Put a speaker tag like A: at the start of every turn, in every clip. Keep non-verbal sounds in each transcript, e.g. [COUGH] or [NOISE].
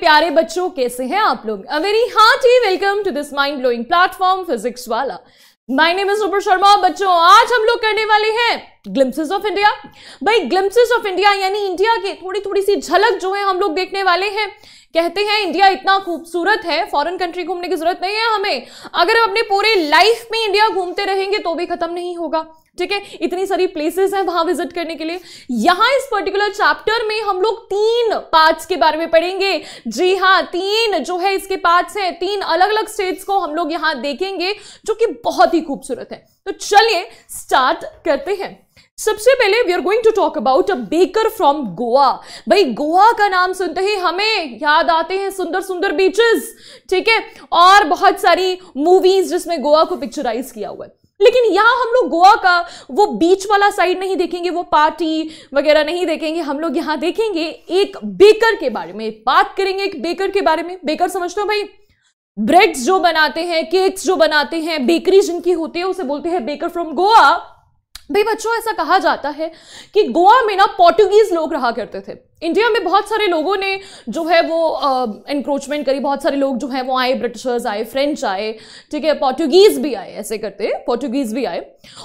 A: प्यारे बच्चों कैसे हैं आप लोग a very hearty welcome to this mind blowing platform physics वाला my name is Super Sharma बच्चों आज हम लोग करने वाले हैं ग्लिम्सिस ऑफ इंडिया भाई ग्लिम्सिस ऑफ इंडिया यानी इंडिया की थोड़ी थोड़ी सी झलक जो है हम लोग देखने वाले हैं कहते हैं इंडिया इतना खूबसूरत है फॉरेन कंट्री घूमने की जरूरत नहीं है हमें अगर हम अपने पूरे लाइफ में इंडिया घूमते रहेंगे तो भी खत्म नहीं होगा ठीक है इतनी सारी प्लेसेस हैं वहां विजिट करने के लिए यहां इस पर्टिकुलर चैप्टर में हम लोग तीन पार्ट्स के बारे में पढ़ेंगे जी हाँ तीन जो है इसके पार्ट्स हैं तीन अलग अलग स्टेट्स को हम लोग यहां देखेंगे जो कि बहुत ही खूबसूरत है तो चलिए स्टार्ट करते हैं सबसे पहले we are going to talk about a baker from Goa भाई गोवा का नाम सुनते ही हमें याद आते हैं सुंदर सुंदर बीचेस ठीक है और बहुत सारी मूवीज जिसमें गोवा को पिक्चराइज किया हुआ है लेकिन यहाँ हम लोग गोवा का वो बीच वाला साइड नहीं देखेंगे वो पार्टी वगैरह नहीं देखेंगे हम लोग यहाँ देखेंगे एक बेकर के बारे में बात करेंगे एक बेकर के बारे में बेकर समझते हो भाई ब्रेड्स जो बनाते हैं केक्स जो बनाते हैं बेकरी जिनकी होती है उसे बोलते हैं बेकर फ्रॉम गोवा भाई बच्चों ऐसा कहा जाता है कि गोवा में ना पोर्टुगीज लोग रहा करते थे इंडिया में बहुत सारे लोगों ने जो है वो इंक्रोचमेंट करी बहुत सारे लोग जो है वो आए ब्रिटिशर्स आए फ्रेंच आए ठीक है पोर्टुगीज भी आए ऐसे करते पोर्टुगीज भी आए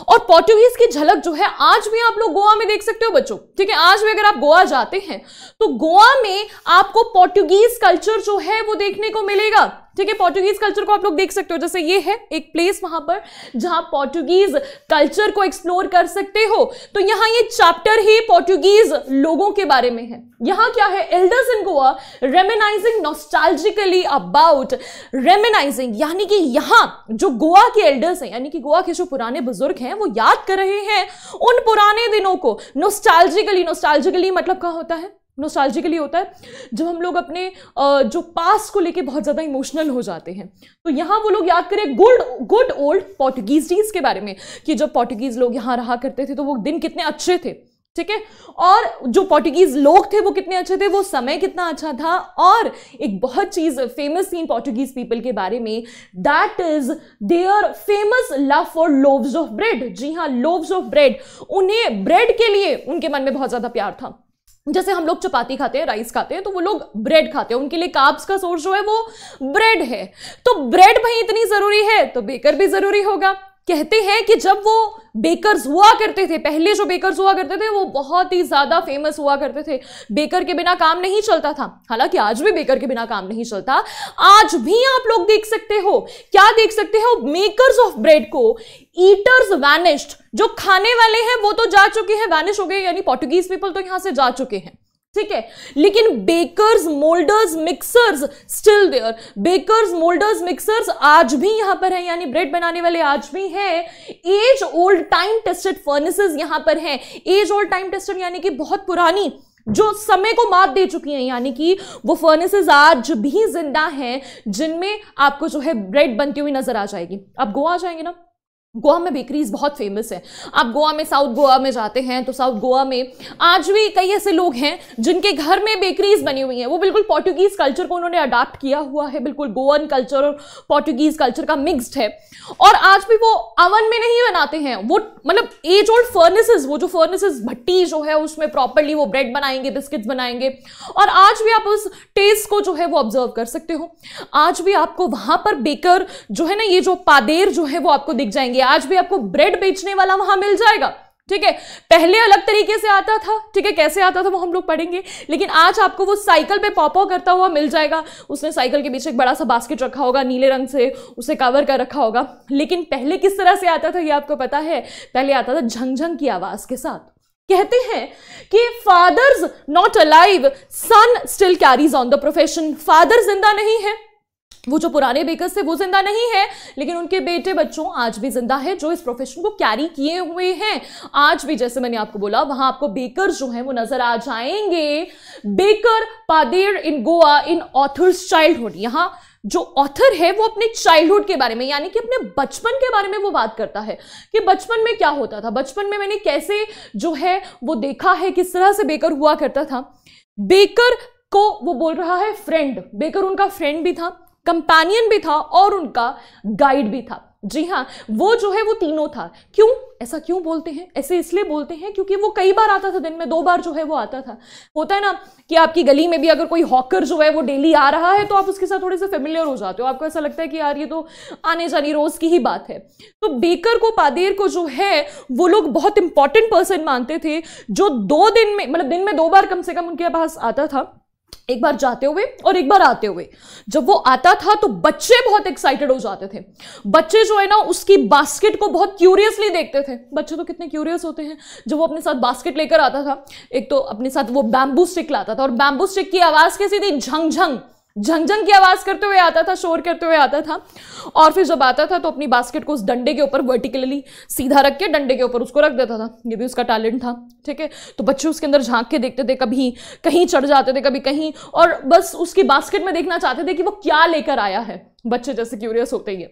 A: और पोर्टुगीज की झलक जो है आज भी आप लोग गोवा में देख सकते हो बच्चों ठीक है आज भी अगर आप गोवा जाते हैं तो गोवा में आपको पोर्टुगीज कल्चर जो है वो देखने को मिलेगा ठीक है पोर्टुगीज कल्चर को आप लोग देख सकते हो जैसे ये है एक प्लेस वहां पर जहां पोर्टुगीज कल्चर को एक्सप्लोर कर सकते हो तो यहाँ ये चैप्टर ही पोर्टुगीज लोगों के बारे में है यहां क्या है elders in Goa reminiscing nostalgically about reminiscing यानी कि यहां जो गोवा के एल्डर्स हैं यानी कि गोवा के जो पुराने बुजुर्ग हैं वो याद कर रहे हैं उन पुराने दिनों को नोस्टैल्जिकली नोस्टैल्जिकली मतलब क्या होता है नोस्टालजिकली होता है जब हम लोग अपने जो पास को लेके बहुत ज़्यादा इमोशनल हो जाते हैं तो यहाँ वो लोग याद करें good good old Portuguese days के बारे में कि जब पोर्टुगीज लोग यहाँ रहा करते थे तो वो दिन कितने अच्छे थे ठीक है और जो पोर्टुगीज लोग थे वो कितने अच्छे थे वो समय कितना अच्छा था और एक बहुत चीज फेमस थी पोर्टुगीज पीपल के बारे में that is their famous love for loaves of bread जी हाँ लोव्स ऑफ ब्रेड उन्हें ब्रेड के लिए उनके मन में बहुत ज्यादा प्यार था जैसे हम लोग चपाती खाते हैं राइस खाते हैं तो वो लोग ब्रेड खाते हैं उनके लिए काब्स का सोर्स जो है वो ब्रेड है तो ब्रेड भाई इतनी ज़रूरी है तो बेकर भी ज़रूरी होगा कहते हैं कि जब वो बेकर्स हुआ करते थे पहले जो बेकर्स हुआ करते थे वो बहुत ही ज़्यादा फेमस हुआ करते थे बेकर के बिना काम नहीं चलता था हालांकि आज भी बेकर के बिना काम नहीं चलता आज भी आप लोग देख सकते हो क्या देख सकते हो मेकर्स ऑफ ब्रेड को ईटर्स वैनिश्ड जो खाने वाले हैं वो तो जा चुके हैं वैनिश हो गए यानी पोर्टुगीज पीपल तो यहां से जा चुके हैं ठीक है लेकिन bakers moulders mixers still there bakers moulders mixers आज भी यहां पर है यानी ब्रेड बनाने वाले आज भी हैं age old time tested furnaces यहां पर हैं एज ओल्ड टाइम टेस्टेड यानी कि बहुत पुरानी जो समय को मात दे चुकी हैं यानी कि वो फर्नेसेस आज भी जिंदा हैं जिनमें आपको जो है ब्रेड बनती हुई नजर आ जाएगी आप गोवा जाएंगे ना गोवा में बेकरीज बहुत फेमस है आप गोवा में साउथ गोवा में जाते हैं तो साउथ गोवा में आज भी कई ऐसे लोग हैं जिनके घर में बेकरीज बनी हुई हैं वो बिल्कुल पोर्टुगीज़ कल्चर को उन्होंने अडाप्ट किया हुआ है बिल्कुल गोवन कल्चर और पोर्टुगीज़ कल्चर का मिक्स्ड है और आज भी वो अवन में नहीं बनाते हैं वो मतलब एज ओल्ड फर्नेसेस वो जो फर्नेसेस भट्टी जो है उसमें प्रॉपरली वो ब्रेड बनाएंगे बिस्किट्स बनाएंगे और आज भी आप उस टेस्ट को जो है वो ऑब्जर्व कर सकते हो आज भी आपको वहाँ पर बेकर जो है ना ये जो पादेर जो है वो आपको दिख जाएंगे आज भी आपको ब्रेड बेचने वाला वहां मिल जाएगा ठीक है पहले अलग तरीके से आता था ठीक है कैसे आता था वो हम लोग पढ़ेंगे लेकिन आज आपको वो साइकिल पे पॉपॉ करता हुआ मिल जाएगा उसने साइकिल के पीछे एक बड़ा सा बास्केट रखा होगा नीले रंग से उसे कवर कर रखा होगा लेकिन पहले किस तरह से आता था ये आपको पता है पहले आता था झंझंग की आवाज़ के साथ कहते हैं कि father's not alive son still carries on the profession father जिंदा नहीं है वो जो पुराने बेकर्स थे वो जिंदा नहीं है लेकिन उनके बेटे बच्चों आज भी जिंदा है जो इस प्रोफेशन को कैरी किए हुए हैं आज भी जैसे मैंने आपको बोला वहां आपको बेकर जो है वो नजर आ जाएंगे बेकर पादेर in Goa in author's childhood यहाँ जो ऑथर है वो अपने चाइल्डहुड के बारे में यानी कि अपने बचपन के बारे में वो बात करता है कि बचपन में क्या होता था बचपन में मैंने कैसे जो है वो देखा है किस तरह से बेकर हुआ करता था बेकर को वो बोल रहा है फ्रेंड बेकर उनका फ्रेंड भी था कंपेनियन भी था और उनका गाइड भी था जी हाँ वो जो है वो तीनों था क्यों ऐसा क्यों बोलते हैं ऐसे इसलिए बोलते हैं क्योंकि वो कई बार आता था दिन में दो बार जो है वो आता था होता है ना कि आपकी गली में भी अगर कोई हॉकर जो है वो डेली आ रहा है तो आप उसके साथ थोड़े से फेमिलियर हो जाते हो आपको ऐसा लगता है कि यार ये तो आने जाने रोज की ही बात है तो बेकर को पादेर को जो है वो लोग बहुत इंपॉर्टेंट पर्सन मानते थे जो दो दिन में मतलब दिन में दो बार कम से कम उनके पास आता था एक बार जाते हुए और एक बार आते हुए जब वो आता था तो बच्चे बहुत एक्साइटेड हो जाते थे बच्चे जो है ना उसकी बास्केट को बहुत क्यूरियसली देखते थे बच्चे तो कितने क्यूरियस होते हैं जब वो अपने साथ बास्केट लेकर आता था एक तो अपने साथ वो बैम्बू स्टिक लाता था और बैम्बू स्टिक की आवाज़ कैसी थी झंग झंग झंझन की आवाज़ करते हुए आता था शोर करते हुए आता था और फिर जब आता था तो अपनी बास्केट को उस डंडे के ऊपर वर्टिकली सीधा रख के डंडे के ऊपर उसको रख देता था ये भी उसका टैलेंट था ठीक है तो बच्चे उसके अंदर झांक के देखते थे कभी कहीं चढ़ जाते थे कभी कहीं और बस उसकी बास्केट में देखना चाहते थे कि वो क्या लेकर आया है बच्चे जैसे क्यूरियस होते ही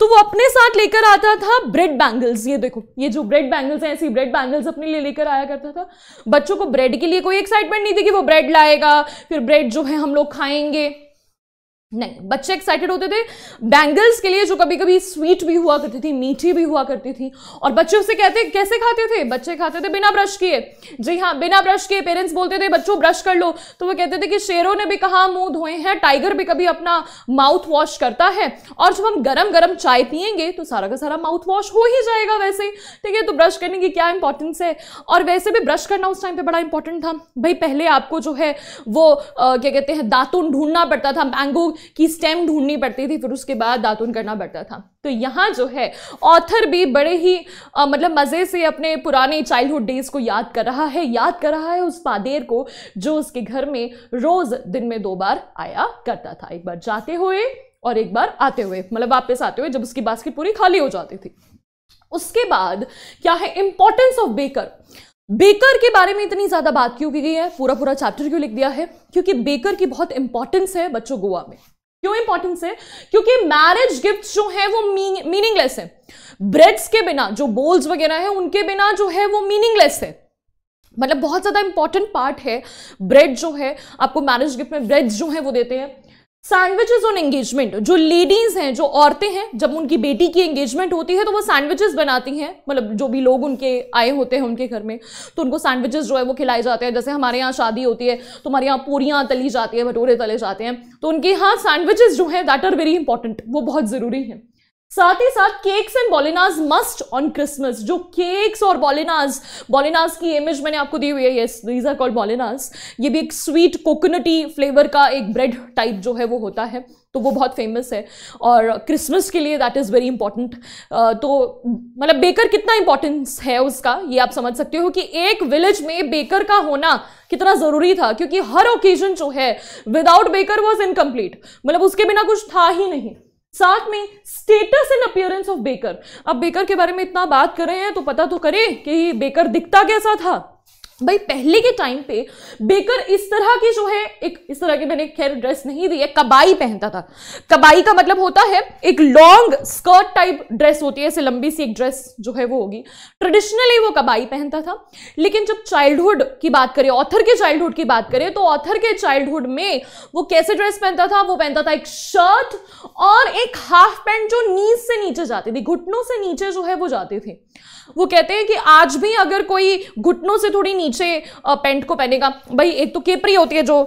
A: तो वो अपने साथ लेकर आता था ब्रेड बैंगल्स ये देखो ये जो ब्रेड बैंगल्स हैं ऐसी ब्रेड बैंगल्स अपने लिए लेकर आया करता था बच्चों को ब्रेड के लिए कोई एक्साइटमेंट नहीं थी कि वो ब्रेड लाएगा फिर ब्रेड जो है हम लोग खाएंगे नहीं बच्चे एक्साइटेड होते थे बैंगल्स के लिए जो कभी कभी स्वीट भी हुआ करती थी मीठी भी हुआ करती थी और बच्चे उसे कहते कैसे खाते थे बच्चे खाते थे बिना ब्रश किए जी हाँ बिना ब्रश किए पेरेंट्स बोलते थे बच्चों ब्रश कर लो तो वो कहते थे कि शेरों ने भी कहा मुंह धोए हैं टाइगर भी कभी अपना माउथ वॉश करता है और जब हम गर्म गर्म चाय पियेंगे तो सारा का सारा माउथ वॉश हो ही जाएगा वैसे ही ठीक है तो ब्रश करने की क्या इंपॉर्टेंस है और वैसे भी ब्रश करना उस टाइम पर बड़ा इंपॉर्टेंट था भाई पहले आपको जो है वो क्या कहते हैं दातुन ढूंढना पड़ता था मैंगो की स्टेम ढूंढनी पड़ती थी फिर उसके बाद दातुन करना पड़ता था तो यहाँ जो है ऑथर भी बड़े ही आ, मतलब मज़े से अपने पुराने चाइल्डहुड डेज को याद कर रहा है याद कर रहा है उस पादेर को जो उसके घर में रोज़ दिन में दो बार आया करता था एक बार जाते हुए और एक बार आते हुए मतलब वापस आते हुए जब उसकी बास्केट पूरी खाली हो जाती थी उसके बाद क्या है इंपॉर्टेंस ऑफ बेकर बेकर के बारे में इतनी ज़्यादा बात क्यों की गई है पूरा पूरा चैप्टर क्यों लिख दिया है क्योंकि बेकर की बहुत इंपॉर्टेंस है बच्चों गोवा में क्यों इंपॉर्टेंस है क्योंकि मैरिज गिफ्ट जो है वो मीनिंगलेस है ब्रेड्स के बिना जो बोल्स वगैरह है उनके बिना जो है वो मीनिंगलेस है मतलब बहुत ज़्यादा इंपॉर्टेंट पार्ट है ब्रेड जो है आपको मैरिज गिफ्ट में ब्रेड्स जो है वो देते हैं सैंडविचेस ऑन एंगेजमेंट जो लेडीज हैं जो औरतें हैं जब उनकी बेटी की एंगेजमेंट होती है तो वो सैंडविचेस बनाती हैं मतलब जो भी लोग उनके आए होते हैं उनके घर में तो उनको सैंडविचेस जो है वो खिलाए जाते हैं जैसे हमारे यहाँ शादी होती है तो हमारे यहाँ पूरियाँ तली जाती है भटूरे तले जाते हैं तो उनके यहाँ सैंडविचेस जो है दैट आर वेरी इंपॉर्टेंट वो बहुत ज़रूरी हैं साथ ही साथ केक्स एंड बॉलिनाज मस्ट ऑन क्रिसमस जो केक्स और बॉलिनाज बॉलिनाज की इमेज मैंने आपको दी हुई है येस दीज आर कॉल्ड बॉलिनाज ये भी एक स्वीट कोकोनटी फ्लेवर का एक ब्रेड टाइप जो है वो होता है तो वो बहुत फेमस है और क्रिसमस के लिए दैट इज़ वेरी इंपॉर्टेंट तो मतलब बेकर कितना इंपॉर्टेंस है उसका ये आप समझ सकते हो कि एक विलेज में बेकर का होना कितना ज़रूरी था क्योंकि हर ओकेजन जो है विदाउट बेकर वॉज इनकम्प्लीट मतलब उसके बिना कुछ था ही नहीं साथ में status and appearance of baker अब बेकर के बारे में इतना बात कर रहे हैं तो पता तो करें कि बेकर दिखता कैसा था भाई पहले के टाइम पे बेकर इस तरह की जो है एक इस तरह की मैंने खैर ड्रेस नहीं दी है कबाई पहनता था कबाई का मतलब होता है एक लॉन्ग स्कर्ट टाइप ड्रेस होती है ऐसे लंबी सी एक ड्रेस जो है वो होगी ट्रेडिशनली वो कबाई पहनता था लेकिन जब चाइल्डहुड की बात करें ऑथर के चाइल्डहुड की बात करें तो ऑथर के चाइल्डहुड में वो कैसे ड्रेस पहनता था वो पहनता था एक शर्ट और एक हाफ पैंट जो नीज से नीचे जाती थी घुटनों से नीचे जो है वो जाती थी वो कहते हैं कि आज भी अगर कोई घुटनों से थोड़ी नीचे पेंट को पहनेगा भाई एक तो केपरी होती है जो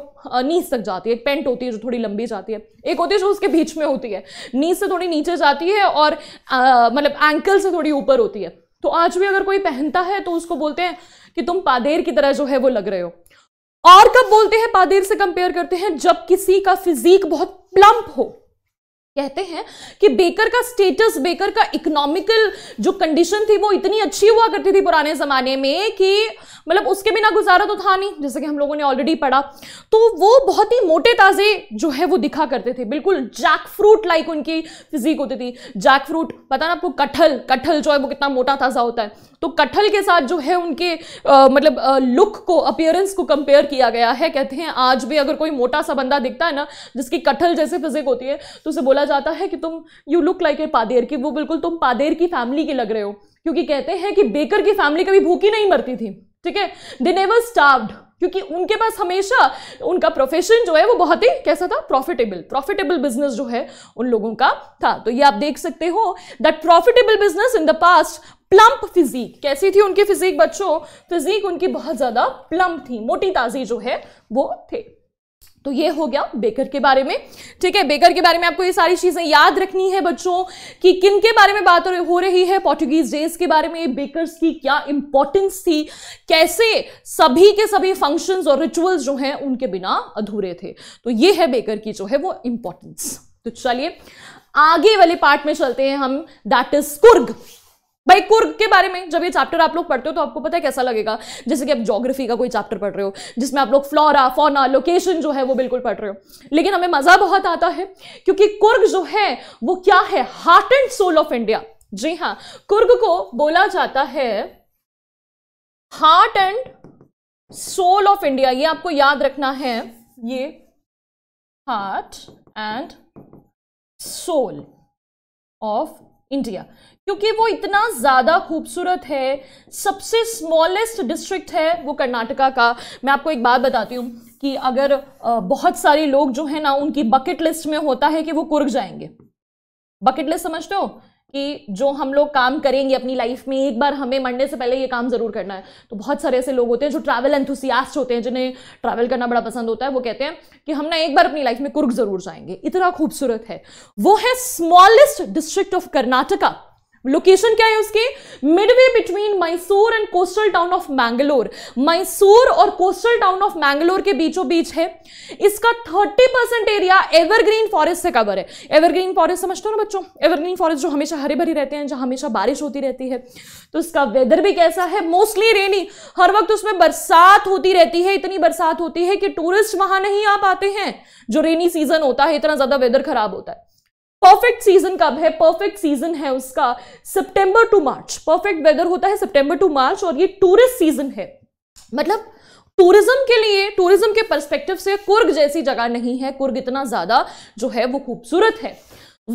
A: नीस तक जाती है एक पेंट होती है जो थोड़ी लंबी जाती है एक होती है जो उसके बीच में होती है नीस से थोड़ी नीचे जाती है और मतलब एंकल से थोड़ी ऊपर होती है तो आज भी अगर कोई पहनता है तो उसको बोलते हैं कि तुम पादेर की तरह जो है वो लग रहे हो और कब बोलते हैं पादेर से कंपेयर करते हैं जब किसी का फिजीक बहुत प्लम्प हो कहते हैं कि बेकर का स्टेटस बेकर का इकोनॉमिकल जो कंडीशन थी वो इतनी अच्छी हुआ करती थी पुराने ज़माने में कि मतलब उसके बिना गुजारा तो था नहीं जैसे कि हम लोगों ने ऑलरेडी पढ़ा तो वो बहुत ही मोटे ताज़े जो है वो दिखा करते थे बिल्कुल जैक फ्रूट लाइक उनकी फिजीक होती थी जैक फ्रूट पता ना आपको कटहल कटहल जो है वो कितना मोटा ताज़ा होता है तो कटहल के साथ जो है उनके आ, मतलब आ, लुक को अपियरेंस को कंपेयर किया गया है कहते हैं आज भी अगर कोई मोटा सा बंदा दिखता है ना जिसकी कटहल जैसे फिजिक होती है तो उसे बोला जाता है कि तुम यू लुक लाइक ए पादेर की वो बिल्कुल तुम पादेर की फैमिली के लग रहे हो क्योंकि कहते हैं कि बेकर की फैमिली कभी भूखी नहीं मरती थी ठीक है दे नेवर स्टार्व्ड क्योंकि उनके पास हमेशा उनका प्रोफेशन जो है वो बहुत ही कैसा था प्रॉफिटेबल प्रॉफिटेबल बिजनेस जो है उन लोगों का था तो ये आप देख सकते हो that profitable business in the past plump physique कैसी थी उनकी फिजिक बच्चों फिजिक उनकी बहुत ज़्यादा प्लम्प थी मोटी ताज़ी जो है वो थे तो ये हो गया बेकर के बारे में ठीक है बेकर के बारे में आपको ये सारी चीज़ें याद रखनी है बच्चों कि किन के बारे में बात हो रही है पोर्टुगीज डेज के बारे में बेकर्स की क्या इंपॉर्टेंस थी कैसे सभी के सभी फंक्शंस और रिचुअल्स जो हैं उनके बिना अधूरे थे तो ये है बेकर की जो है वो इंपॉर्टेंस तो चलिए आगे वाले पार्ट में चलते हैं हम दैट इज कुर्ग भाई कुर्ग के बारे में जब ये चैप्टर आप लोग पढ़ते हो तो आपको पता है कैसा लगेगा जैसे कि आप ज्योग्राफी का कोई चैप्टर पढ़ रहे हो जिसमें आप लोग फ्लोरा फोना लोकेशन जो है वो बिल्कुल पढ़ रहे हो लेकिन हमें मज़ा बहुत आता है क्योंकि कुर्ग जो है वो क्या है heart and soul of India जी हाँ कुर्ग को बोला जाता है heart and soul of India ये आपको याद रखना है ये heart and soul of India क्योंकि वो इतना ज़्यादा खूबसूरत है सबसे स्मॉलेस्ट डिस्ट्रिक्ट है वो कर्नाटका का मैं आपको एक बात बताती हूँ कि अगर बहुत सारे लोग जो है ना उनकी बकेट लिस्ट में होता है कि वो कुर्ग जाएंगे बकेट लिस्ट समझते हो कि जो हम लोग काम करेंगे अपनी लाइफ में एक बार हमें मरने से पहले ये काम ज़रूर करना है तो बहुत सारे ऐसे लोग होते हैं जो ट्रैवल एंथुसियास्ट होते हैं जिन्हें ट्रैवल करना बड़ा पसंद होता है वो कहते हैं कि हम ना एक बार अपनी लाइफ में कुर्ग ज़रूर जाएंगे इतना खूबसूरत है वो है smallest district of Karnataka location क्या है उसके midway between Mysore and coastal town of Mangalore Mysore और कोस्टल टाउन ऑफ मैंगलोर के बीचों बीच है इसका 30 परसेंट एरिया एवरग्रीन फॉरेस्ट से कवर है एवरग्रीन फॉरेस्ट समझते हो ना बच्चों एवरग्रीन फॉरेस्ट जो हमेशा हरे भरे रहते हैं जहां हमेशा बारिश होती रहती है तो उसका वेदर भी कैसा है मोस्टली रेनी हर वक्त उसमें बरसात होती रहती है इतनी बरसात होती है कि टूरिस्ट वहां नहीं आ पाते हैं जो रेनी सीजन होता है इतना ज्यादा वेदर खराब होता है परफेक्ट सीजन कब है परफेक्ट सीजन है उसका सितंबर टू मार्च परफेक्ट वेदर होता है सितंबर टू मार्च और ये टूरिस्ट सीजन है मतलब टूरिज्म के लिए टूरिज्म के परस्पेक्टिव से कुर्ग जैसी जगह नहीं है कुर्ग इतना ज़्यादा जो है वो खूबसूरत है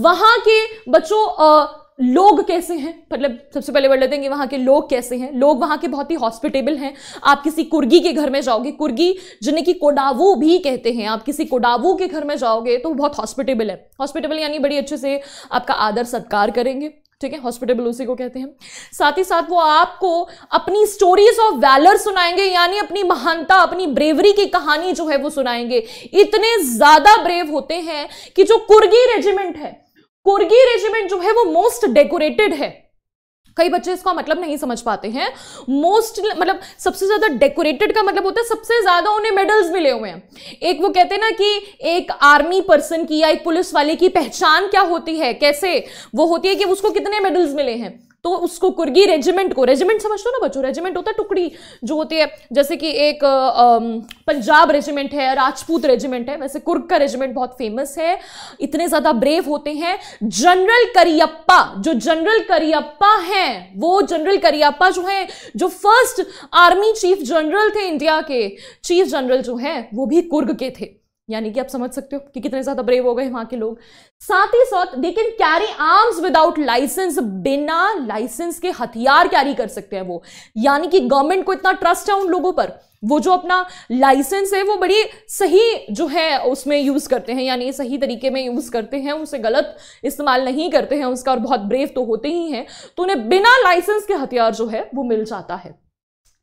A: वहां के बच्चों लोग कैसे हैं मतलब सबसे पहले बढ़ लेते हैं कि वहाँ के लोग कैसे हैं लोग वहाँ के बहुत ही हॉस्पिटेबल हैं आप किसी कुर्गी के घर में जाओगे कुर्गी जिन्हें कि कोडावू भी कहते हैं आप किसी कोडावू के घर में जाओगे तो बहुत हॉस्पिटेबल है हॉस्पिटेबल यानी बड़ी अच्छे से आपका आदर सत्कार करेंगे ठीक है हॉस्पिटेबल उसी को कहते हैं साथ ही साथ वो आपको अपनी स्टोरीज ऑफ वैलर सुनाएंगे यानी अपनी महानता अपनी ब्रेवरी की कहानी जो है वो सुनाएंगे इतने ज्यादा ब्रेव होते हैं कि जो कुर्गी रेजिमेंट है कुर्गी रेजिमेंट जो है वो मोस्ट डेकोरेटेड है कई बच्चे इसका मतलब नहीं समझ पाते हैं मोस्ट मतलब सबसे ज्यादा डेकोरेटेड का मतलब होता है सबसे ज्यादा उन्हें मेडल्स मिले हुए हैं एक वो कहते हैं ना कि एक आर्मी पर्सन की या एक पुलिस वाले की पहचान क्या होती है कैसे वो होती है कि उसको कितने मेडल्स मिले हैं तो उसको कुर्गी रेजिमेंट को रेजिमेंट समझ लो ना बच्चों रेजिमेंट होता है टुकड़ी जो होती है जैसे कि एक पंजाब रेजिमेंट है राजपूत रेजिमेंट है वैसे कुर्ग का रेजिमेंट बहुत फेमस है इतने ज़्यादा ब्रेव होते हैं जनरल करियप्पा जो जनरल करियप्पा हैं वो जनरल करियप्पा जो है जो फर्स्ट आर्मी चीफ जनरल थे इंडिया के चीफ जनरल जो है वो भी कुर्ग के थे यानी कि आप समझ सकते हो कि कितने ज्यादा ब्रेव हो गए वहां के लोग साथ ही साथ they can carry arms without licence बिना लाइसेंस के हथियार कैरी कर सकते हैं वो यानी कि गवर्नमेंट को इतना ट्रस्ट है उन लोगों पर वो जो अपना लाइसेंस है वो बड़ी सही जो है उसमें यूज़ करते हैं यानी सही तरीके में यूज़ करते हैं उसे गलत इस्तेमाल नहीं करते हैं उसका और बहुत ब्रेव तो होते ही हैं तो उन्हें बिना लाइसेंस के हथियार जो है वो मिल जाता है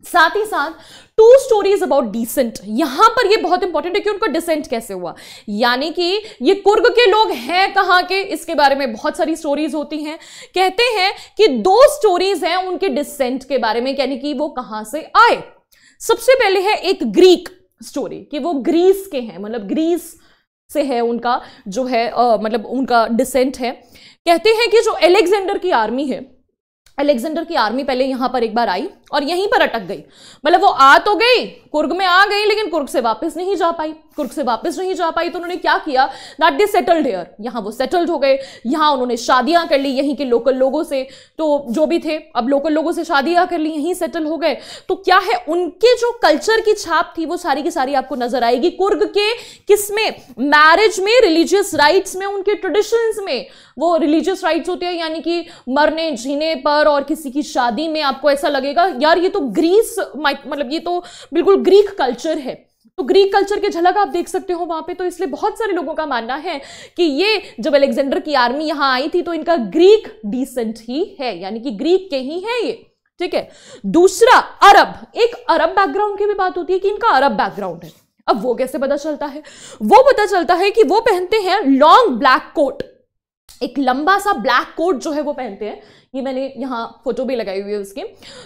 A: साथ ही साथ टू स्टोरीज अबाउट डिसेंट यहां पर ये बहुत इंपॉर्टेंट है कि उनका डिसेंट कैसे हुआ यानी कि ये कुर्ग के लोग हैं कहां के इसके बारे में बहुत सारी स्टोरीज होती हैं कहते हैं कि दो स्टोरीज हैं उनके डिसेंट के बारे में यानी कि वो कहां से आए सबसे पहले है एक ग्रीक स्टोरी कि वो ग्रीस के हैं मतलब ग्रीस से है उनका जो है आ, मतलब उनका डिसेंट है कहते हैं कि जो एलेक्जेंडर की आर्मी है अलेक्जेंडर की आर्मी पहले यहां पर एक बार आई और यहीं पर अटक गई मतलब वो आ तो गई कुर्ग में आ गई लेकिन कुर्ग से वापस नहीं जा पाई कुर्ग से वापस नहीं जा पाई तो उन्होंने क्या किया दैट डी सेटल्ड हेयर यहाँ वो सेटल्ड हो गए यहाँ उन्होंने शादियाँ कर ली यहीं के लोकल लोगों से तो जो भी थे अब लोकल लोगों से शादियाँ कर ली यहीं सेटल हो गए तो क्या है उनके जो कल्चर की छाप थी वो सारी की सारी आपको नजर आएगी कुर्ग के किस में मैरिज में रिलीजियस राइट्स में उनके ट्रेडिशंस में वो रिलीजियस राइट्स होते हैं यानी कि मरने जीने पर और किसी की शादी में आपको ऐसा लगेगा मतलब यार ये तो ग्रीस मतलब ये तो बिल्कुल ग्रीक कल्चर है तो ग्रीक कल्चर के झलक आप देख सकते हो वहां पे तो इसलिए बहुत सारे लोगों का मानना है कि ये जब अलेक्जेंडर की आर्मी यहां आई थी तो इनका ग्रीक डिसेंट ही है यानी कि ग्रीक के ही है ये ठीक है दूसरा अरब एक अरब बैकग्राउंड की भी बात होती है कि इनका अरब बैकग्राउंड है अब वो कैसे पता चलता है वो पता चलता है कि वो पहनते हैं लॉन्ग ब्लैक कोट एक लंबा सा ब्लैक कोट जो है वो पहनते हैं ये मैंने यहाँ फोटो भी लगाई हुई है उसकी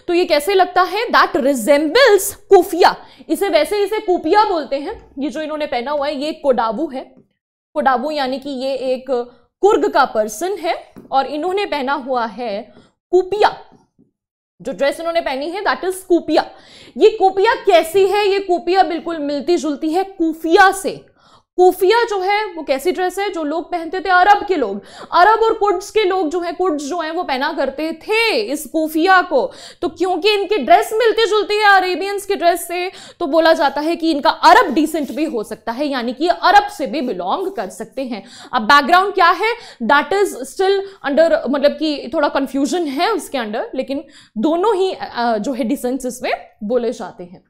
A: तो ये कैसे लगता है दैट रिजेंबल्स कुफिया इसे वैसे इसे कुफिया बोलते हैं ये जो इन्होंने पहना हुआ है ये कोडाबू है कोडाबू यानी कि ये एक कुर्ग का पर्सन है और इन्होंने पहना हुआ है कुपिया जो ड्रेस इन्होंने पहनी है दैट इज कुपिया ये कुपिया कैसी है ये कुपिया बिल्कुल मिलती जुलती है कुफिया से खुफिया जो है वो कैसी ड्रेस है जो लोग पहनते थे अरब के लोग अरब और कुर्ड्स के लोग जो है कुर्ड्स जो है वो पहना करते थे इस कुफिया को तो क्योंकि इनकी ड्रेस मिलती जुलती है अरेबियंस की ड्रेस से तो बोला जाता है कि इनका अरब डिसेंट भी हो सकता है यानी कि अरब से भी बिलोंग कर सकते हैं अब बैकग्राउंड क्या है दैट इज स्टिल अंडर मतलब कि थोड़ा कंफ्यूजन है उसके अंडर लेकिन दोनों ही जो है डिसेंट्स इसमें बोले जाते हैं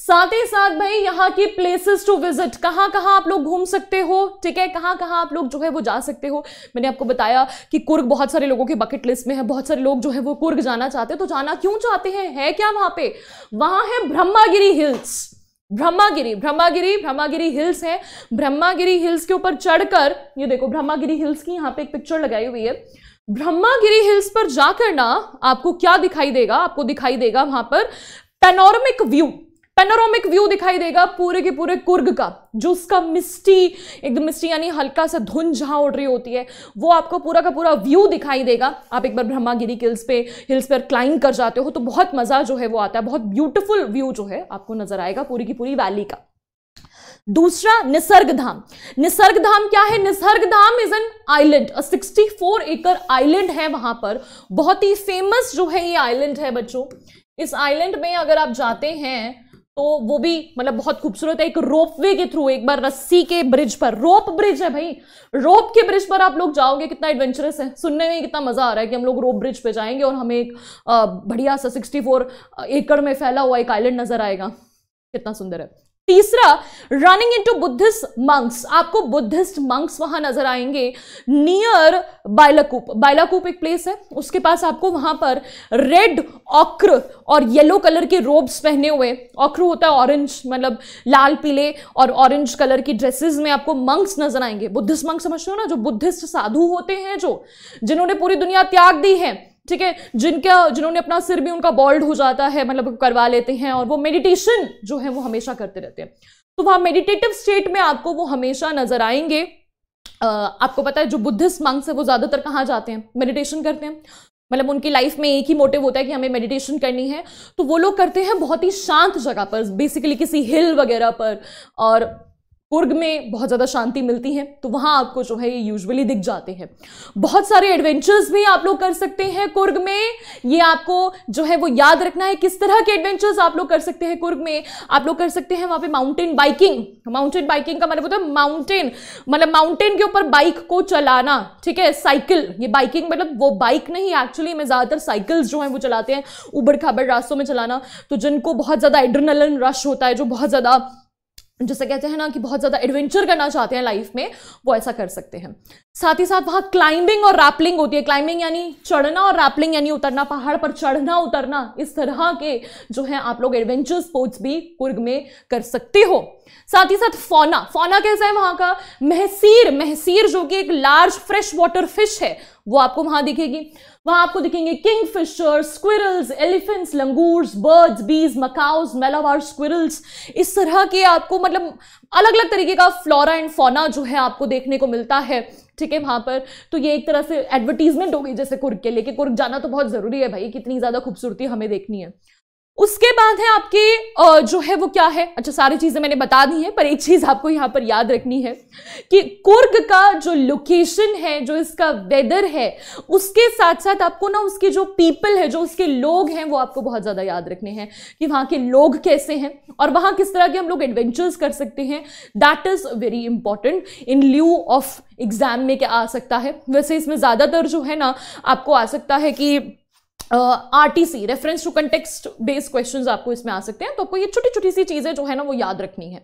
A: साथ ही साथ भाई यहाँ की प्लेसेस टू विजिट कहाँ कहाँ आप लोग घूम सकते हो ठीक है कहाँ कहाँ आप लोग जो है वो जा सकते हो मैंने आपको बताया कि कुर्ग बहुत सारे लोगों की बकेट लिस्ट में है बहुत सारे लोग जो है वो कुर्ग जाना चाहते हैं तो जाना क्यों चाहते हैं है क्या वहाँ पे वहाँ है ब्रह्मागिरी हिल्स ब्रह्मागिरी ब्रह्मागिरी ब्रह्मागिरी हिल्स है ब्रह्मागिरी हिल्स के ऊपर चढ़कर ये देखो ब्रह्मागिरी हिल्स की यहाँ पे एक पिक्चर लगाई हुई है ब्रह्मागिरी हिल्स पर जाकर ना आपको क्या दिखाई देगा आपको दिखाई देगा वहां पर पेनोरमिक व्यू पेनोरामिक व्यू दिखाई देगा पूरे के पूरे कुर्ग का जो उसका मिस्टी एकदम मिस्टी यानी हल्का सा धुंध जहां उड़ रही होती है वो आपको पूरा का पूरा व्यू दिखाई देगा आप एक बार ब्रह्मागिरी हिल्स पे हिल्स पर क्लाइंब कर जाते हो तो बहुत मजा जो है वो आता है बहुत ब्यूटिफुल व्यू जो है आपको नजर आएगा पूरी की पूरी वैली का दूसरा निसर्ग धाम निसर्ग धाम क्या है Nisargadhama is an island 64 acre island है वहां पर बहुत ही फेमस जो है ये आइलैंड है बच्चों इस आइलैंड में अगर आप जाते हैं तो वो भी मतलब बहुत खूबसूरत है एक रोप वे के थ्रू एक बार रस्सी के ब्रिज पर रोप ब्रिज है भाई रोप के ब्रिज पर आप लोग जाओगे कितना एडवेंचरस है सुनने में कितना मजा आ रहा है कि हम लोग रोप ब्रिज पे जाएंगे और हमें एक बढ़िया सा 64 एकड़ में फैला हुआ एक आइलैंड नजर आएगा कितना सुंदर है तीसरा running into Buddhist monks आपको बुद्धिस्ट मंक्स वहां नजर आएंगे नियर बायलाकूप बायलाकूप एक प्लेस है उसके पास आपको वहां पर रेड ऑक्र और येलो कलर के रोब्स पहने हुए ऑक्र होता है ऑरेंज मतलब लाल पीले और ऑरेंज कलर की ड्रेसेस में आपको मंक्स नजर आएंगे बुद्धिस्ट मंक्स समझते हो ना जो बुद्धिस्ट साधु होते हैं जो जिन्होंने पूरी दुनिया त्याग दी है ठीक है जिनका जिन्होंने अपना सिर भी उनका बॉल्ड हो जाता है मतलब करवा लेते हैं और वो मेडिटेशन जो है वो हमेशा करते रहते हैं तो वहाँ मेडिटेटिव स्टेट में आपको वो हमेशा नजर आएंगे आपको पता है जो बुद्धिस्ट मंग्स है वो ज़्यादातर कहाँ जाते हैं मेडिटेशन करते हैं मतलब उनकी लाइफ में एक ही मोटिव होता है कि हमें मेडिटेशन करनी है तो वो लोग करते हैं बहुत ही शांत जगह पर बेसिकली किसी हिल वगैरह पर और कुर्ग में बहुत ज़्यादा शांति मिलती है तो वहाँ आपको जो है ये यूजुअली दिख जाते हैं बहुत सारे एडवेंचर्स भी आप लोग कर सकते हैं कुर्ग में ये आपको जो है वो याद रखना है किस तरह के एडवेंचर्स आप लोग कर सकते हैं कुर्ग में आप लोग कर सकते हैं वहाँ पे माउंटेन बाइकिंग माउंटेन बाइकिंग का मतलब होता है माउंटेन मतलब माउंटेन के ऊपर बाइक को चलाना ठीक है साइकिल ये बाइकिंग मतलब वो बाइक नहीं एक्चुअली में ज़्यादातर साइकिल्स जो हैं वो चलाते हैं उबड़ खाबड़ रास्तों में चलाना तो जिनको बहुत ज़्यादा एड्रेनलिन रश होता है जो बहुत ज़्यादा जैसे कहते हैं ना कि बहुत ज़्यादा एडवेंचर करना चाहते हैं लाइफ में वो ऐसा कर सकते हैं साथ ही साथ वहां क्लाइंबिंग और रैपलिंग होती है क्लाइंबिंग यानी चढ़ना और रैपलिंग यानी उतरना पहाड़ पर चढ़ना उतरना इस तरह के जो है आप लोग एडवेंचर स्पोर्ट्स भी कुर्ग में कर सकते हो साथ ही साथ फोना फौना कैसा है वहां का महसीर महसीर जो कि एक लार्ज फ्रेश वाटर फिश है वो आपको वहां दिखेगी वहां आपको दिखेंगे kingfisher squirrels elephants langurs birds bees macaques Malabar squirrels इस तरह के आपको मतलब अलग अलग तरीके का फ्लोरा एंड फोना जो है आपको देखने को मिलता है ठीक है वहाँ पर तो ये एक तरह से एडवर्टीजमेंट हो गई जैसे कुर्क के लिए कि कुर्क जाना तो बहुत ज़रूरी है भाई कितनी ज़्यादा खूबसूरती हमें देखनी है उसके बाद है आपके जो है वो क्या है अच्छा सारी चीज़ें मैंने बता दी हैं पर एक चीज़ आपको यहाँ पर याद रखनी है कि कुर्ग का जो लोकेशन है जो इसका वेदर है उसके साथ साथ आपको ना उसके जो पीपल है जो उसके लोग हैं वो आपको बहुत ज़्यादा याद रखने हैं कि वहाँ के लोग कैसे हैं और वहाँ किस तरह के हम लोग एडवेंचर्स कर सकते हैं that is very important in lieu of exam में क्या आ सकता है वैसे इसमें ज़्यादातर जो है ना आपको आ सकता है कि R T C reference to context based question आपको इसमें आ सकते हैं तो आपको ये छोटी छोटी सी चीज़ें जो है ना वो याद रखनी है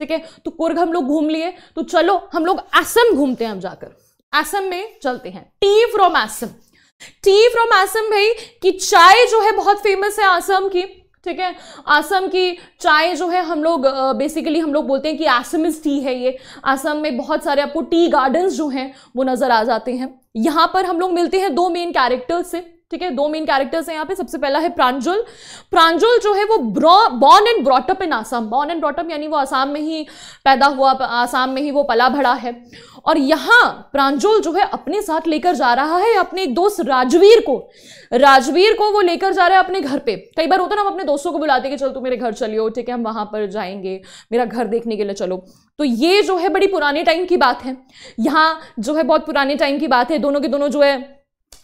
A: ठीक है तो कुर्ग हम लोग घूम लिए तो चलो हम लोग असम घूमते हैं हम जाकर असम में चलते हैं tea from Assam tea from Assam भाई की चाय जो है बहुत फेमस है असम की ठीक है आसम की चाय जो है हम लोग बेसिकली हम लोग बोलते हैं कि इज टी है ये आसम में बहुत सारे आपको टी गार्डन्स जो हैं वो नज़र आ जाते हैं यहाँ पर हम लोग मिलते हैं दो मेन कैरेक्टर्स से ठीक है दो मेन कैरेक्टर्स हैं यहाँ पे सबसे पहला है प्रांजुल प्रांजुल जो है वो born and brought up in Assam born and brought up यानी वो आसाम में ही पैदा हुआ आसाम में ही वो पला भड़ा है और यहाँ प्रांजुल जो है अपने साथ लेकर जा रहा है अपने एक दोस्त राजवीर को राजवीर को वो लेकर जा रहा है अपने घर पे कई बार होता ना हम अपने दोस्तों को बुलाते कि चलो तुम मेरे घर चलियो ठीक है हम वहाँ पर जाएंगे मेरा घर देखने के लिए चलो तो ये जो है बड़ी पुराने टाइम की बात है यहाँ जो है बहुत पुराने टाइम की बात है दोनों के दोनों जो है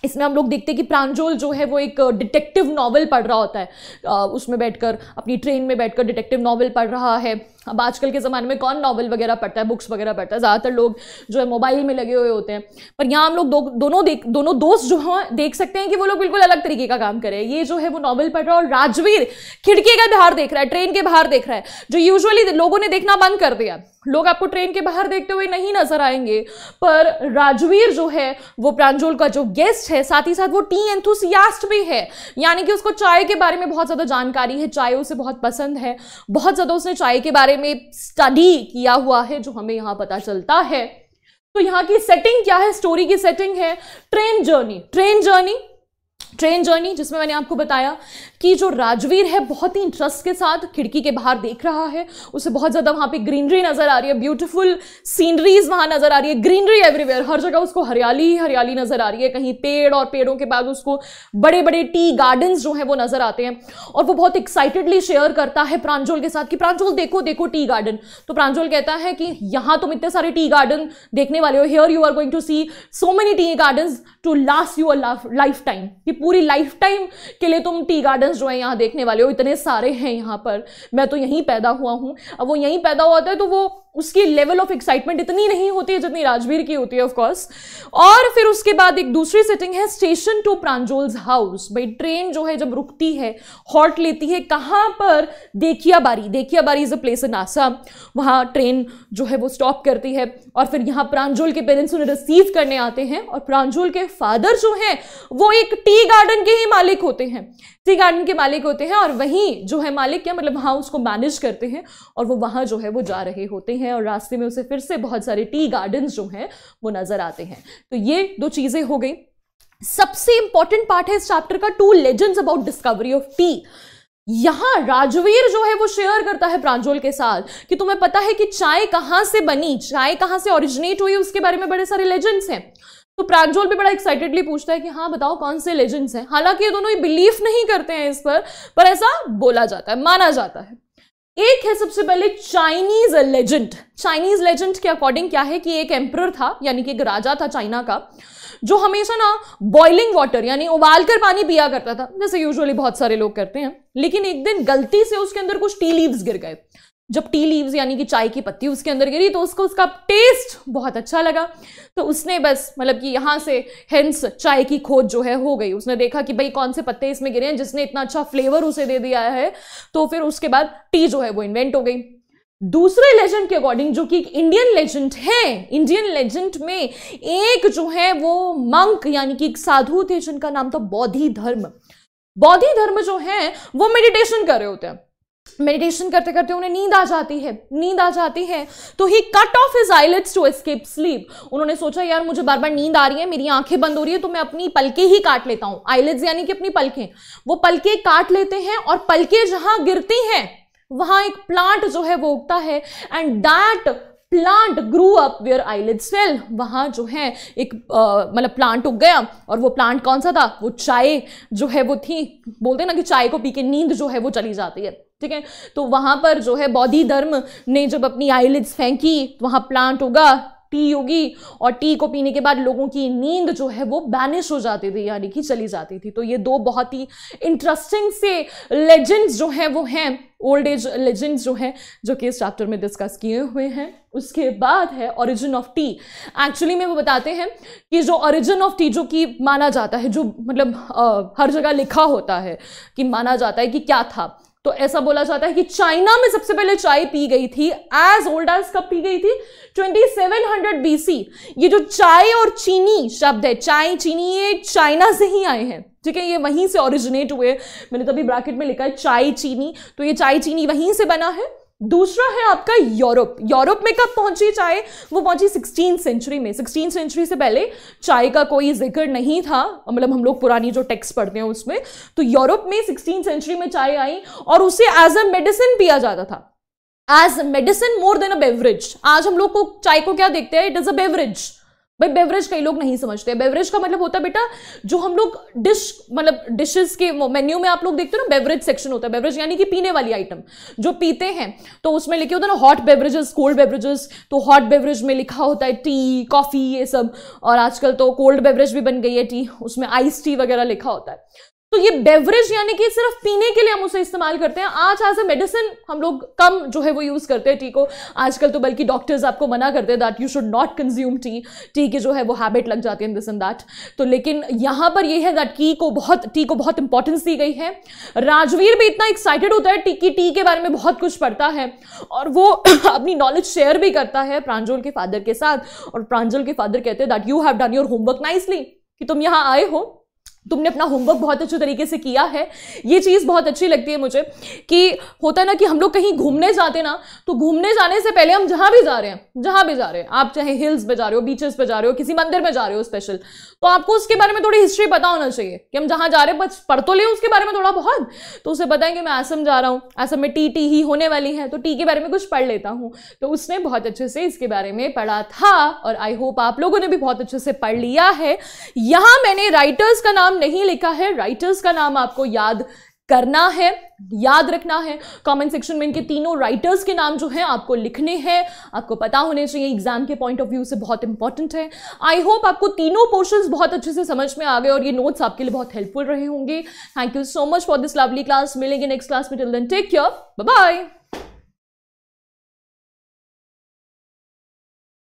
A: इसमें हम लोग देखते हैं कि प्रांजोल जो है वो एक डिटेक्टिव नॉवल पढ़ रहा होता है उसमें बैठकर अपनी ट्रेन में बैठकर डिटेक्टिव नॉवल पढ़ रहा है अब आजकल के ज़माने में कौन नॉवल वगैरह पढ़ता है बुक्स वगैरह पढ़ता है ज़्यादातर लोग जो है मोबाइल में लगे हुए होते हैं पर यहाँ हम लोग दो, दोनों देख दोनों दोस्त जो हैं देख सकते हैं कि वो लोग बिल्कुल अलग तरीके का काम कर रहे हैं ये जो है वो नॉवल पढ़ रहा है और राजवीर खिड़की का बाहर देख रहा है ट्रेन के बाहर देख रहा है जो यूजअली लोगों ने देखना बंद कर दिया लोग आपको ट्रेन के बाहर देखते हुए नहीं नजर आएंगे पर राजवीर जो है वो प्रांजोल का जो गेस्ट है साथ ही साथ वो टी एंथुसियास्ट भी है यानी कि उसको चाय के बारे में बहुत ज़्यादा जानकारी है चाय उसे बहुत पसंद है बहुत ज़्यादा उसने चाय के बारे बारे में स्टडी किया हुआ है जो हमें यहाँ पता चलता है तो यहाँ की सेटिंग क्या है स्टोरी की सेटिंग है train journey train journey train journey जिसमें मैंने आपको बताया कि जो राजवीर है बहुत ही इंटरेस्ट के साथ खिड़की के बाहर देख रहा है उसे बहुत ज़्यादा वहाँ पे ग्रीनरी नज़र आ रही है ब्यूटीफुल सीनरीज वहाँ नज़र आ रही है ग्रीनरी एवरीवेयर हर जगह उसको हरियाली ही हरियाली नज़र आ रही है कहीं पेड़ और पेड़ों के बाद उसको बड़े बड़े टी गार्डन्स जो हैं वो नज़र आते हैं और वो बहुत एक्साइटेडली शेयर करता है प्रांजोल के साथ कि प्रांजोल देखो देखो टी गार्डन तो प्रांजोल कहता है कि यहाँ तुम इतने सारे टी गार्डन देखने वाले हो here you are going to see so many tea gardens to last your life time पूरी लाइफ टाइम के लिए तुम टी गार्डन्स जो है यहाँ देखने वाले हो इतने सारे हैं यहाँ पर मैं तो यहीं पैदा हुआ हूँ अब वो यहीं पैदा हुआ था तो वो उसकी लेवल ऑफ एक्साइटमेंट इतनी नहीं होती है जितनी राजवीर की होती है ऑफकोर्स और फिर उसके बाद एक दूसरी सेटिंग है स्टेशन टू प्रांजोल्स हाउस भाई ट्रेन जो है जब रुकती है हॉट लेती है कहाँ पर देखिया Dhekiabari Dhekiabari is a place in Assam वहाँ ट्रेन जो है वो स्टॉप करती है और फिर यहाँ प्रांजोल के पेरेंट्स उन्हें रिसीव करने आते हैं और प्रांजोल के फादर जो हैं वो एक टी गार्डन के ही मालिक होते हैं टी गार्डन के मालिक होते हैं और वहीं जो है मालिक क्या मतलब वहाँ उसको मैनेज करते हैं और वो वहाँ जो है वो जा रहे होते हैं और रास्ते में उसे फिर से बहुत सारे टी गार्डन जो हैं वो नज़र आते हैं तो ये दो चीज़ें हो गई सबसे इंपॉर्टेंट पार्ट है इस चैप्टर का two legends about discovery of tea यहाँ राजवीर जो है वो शेयर करता है प्रांजोल के साथ कि तुम्हें पता है कि चाय कहाँ से बनी चाय कहाँ से ओरिजिनेट हुई उसके बारे में बड़े सारे लेजेंड्स हैं तो प्रागजोल भी बड़ा एक्साइटेडली पूछता है कि हाँ बताओ कौन से लेजेंड्स हैं हालांकि ये दोनों ये बिलीव नहीं करते हैं इस पर पर ऐसा बोला जाता है माना जाता है एक है सबसे पहले चाइनीज लेजेंड चाइनीज लेजेंड के अकॉर्डिंग क्या है कि एक एम्प्रर था यानी कि एक राजा था चाइना का जो हमेशा ना बॉइलिंग वाटर यानी उबाल कर पानी पिया करता था जैसे यूजुअली बहुत सारे लोग करते हैं लेकिन एक दिन गलती से उसके अंदर कुछ टी लीव्स गिर गए जब टी लीव्स यानी कि चाय की पत्ती उसके अंदर गिरी तो उसको उसका टेस्ट बहुत अच्छा लगा तो उसने बस मतलब कि यहाँ से हेंस चाय की खोज जो है हो गई उसने देखा कि भाई कौन से पत्ते इसमें गिरे हैं जिसने इतना अच्छा फ्लेवर उसे दे दिया है तो फिर उसके बाद टी जो है वो इन्वेंट हो गई दूसरे लेजेंड के अकॉर्डिंग जो कि इंडियन लेजेंड है इंडियन लेजेंड में एक जो है वो मंक यानी कि एक साधु थे जिनका नाम था बौद्धि धर्म बौद्धि धर्म जो है वो मेडिटेशन कर रहे होते हैं मेडिटेशन करते करते उन्हें नींद आ जाती है नींद आ जाती है तो he cut off his eyelids to escape sleep उन्होंने सोचा यार मुझे बार बार नींद आ रही है मेरी आंखें बंद हो रही है तो मैं अपनी पलके ही काट लेता हूँ आईलेट्स यानी कि अपनी पलखें वो पलके काट लेते हैं और पलके जहां गिरती हैं वहां एक प्लांट जो है वो उगता है and that plant grew up where eyelids fell वहां जो है एक मतलब प्लांट उग गया और वो प्लांट कौन सा था वो चाय जो है वो थी बोलते ना कि चाय को पी के नींद जो है वो चली जाती है ठीक है तो वहां पर जो है बौद्धि धर्म ने जब अपनी आईलिड्स फेंकी तो वहां प्लांट होगा टी होगी और टी को पीने के बाद लोगों की नींद जो है वो बैनिश हो जाती थी यानी कि चली जाती थी तो ये दो बहुत ही इंटरेस्टिंग से लेजेंड्स जो हैं वो हैं ओल्ड एज लेजेंड्स जो हैं जो कि इस चैप्टर में डिस्कस किए हुए हैं उसके बाद है ओरिजिन ऑफ टी एक्चुअली में वो बताते हैं कि जो ओरिजिन ऑफ टी जो कि माना जाता है जो मतलब आ, हर जगह लिखा होता है कि माना जाता है कि क्या था तो ऐसा बोला जाता है कि चाइना में सबसे पहले चाय पी गई थी एज ओल्ड एज कब पी गई थी 2700 बीसी ये जो चाय और चीनी शब्द है चाय चीनी ये चाइना से ही आए हैं ठीक है ये वहीं से ओरिजिनेट हुए मैंने तभी ब्रैकेट में लिखा है चाय चीनी तो ये चाय चीनी वहीं से बना है दूसरा है आपका यूरोप यूरोप में कब पहुंची चाय वो पहुंची सिक्सटीन सेंचुरी में सिक्सटीन सेंचुरी से पहले चाय का कोई जिक्र नहीं था मतलब हम लोग पुरानी जो टेक्स्ट पढ़ते हैं उसमें तो यूरोप में सिक्सटीन सेंचुरी में चाय आई और उसे एज अ मेडिसिन पिया जाता था as medicine more than a beverage आज हम लोग को चाय को क्या देखते हैं इट इज अ बेवरेज भाई बेवरेज कई लोग नहीं समझते बेवरेज का मतलब होता है बेटा जो हम लोग डिश मतलब डिशेस के मेन्यू में आप लोग देखते हो ना बेवरेज सेक्शन होता है बेवरेज यानी कि पीने वाली आइटम जो पीते हैं तो उसमें लिखे होता है ना हॉट बेवरेजेस कोल्ड बेवरेजेस तो हॉट बेवरेज में लिखा होता है टी कॉफ़ी ये सब और आजकल तो कोल्ड बेवरेज भी बन गई है टी उसमें आइस टी वगैरह लिखा होता है तो ये बेवरेज यानी कि सिर्फ पीने के लिए हम उसे इस्तेमाल करते हैं आज एज अ मेडिसिन हम लोग कम जो है वो यूज़ करते हैं टी को आजकल तो बल्कि डॉक्टर्स आपको मना करते हैं that you should not consume tea tea के जो है वो हैबिट लग जाती है इन दिस इन दैट तो लेकिन यहाँ पर ये है दैट की को बहुत टी को बहुत इंपॉर्टेंस दी गई है राजवीर भी इतना एक्साइटेड होता है टी की टी के बारे में बहुत कुछ पढ़ता है और वो [CLEARS THROAT] अपनी नॉलेज शेयर भी करता है प्रांजोल के फादर के साथ और प्रांजोल के फादर कहते हैं that you have done your homework nicely कि तुम यहाँ आए हो तुमने अपना होमवर्क बहुत अच्छे तरीके से किया है ये चीज़ बहुत अच्छी लगती है मुझे कि होता ना कि हम लोग कहीं घूमने जाते ना तो घूमने जाने से पहले हम जहाँ भी जा रहे हैं जहाँ भी जा रहे हैं आप चाहे हिल्स पे जा रहे हो बीचेस पे जा रहे हो किसी मंदिर में जा रहे हो स्पेशल तो आपको उसके बारे में थोड़ी हिस्ट्री पता होना चाहिए कि हम जहाँ जा रहे हैं बस पढ़ तो लें उसके बारे में थोड़ा बहुत तो उसे पता है कि मैं असम जा रहा हूँ असम में टी टी ही होने वाली है तो टी के बारे में कुछ पढ़ लेता हूँ तो उसने बहुत अच्छे से इसके बारे में पढ़ा था और आई होप आप लोगों ने भी बहुत अच्छे से पढ़ लिया है यहाँ मैंने राइटर्स का नाम नाम नहीं लिखा है राइटर्स का नाम आपको याद करना है याद रखना है कमेंट सेक्शन में इनके तीनों राइटर्स के नाम जो हैं आपको लिखने हैं आपको पता होने चाहिए एग्जाम के पॉइंट ऑफ व्यू से बहुत इंपॉर्टेंट है आई होप आपको तीनों पोर्शंस बहुत अच्छे से समझ में आ गए और ये नोट्स आपके लिए बहुत हेल्पफुल रहे होंगे thank you so much for this lovely class मिलेंगे नेक्स्ट क्लास में till then take care bye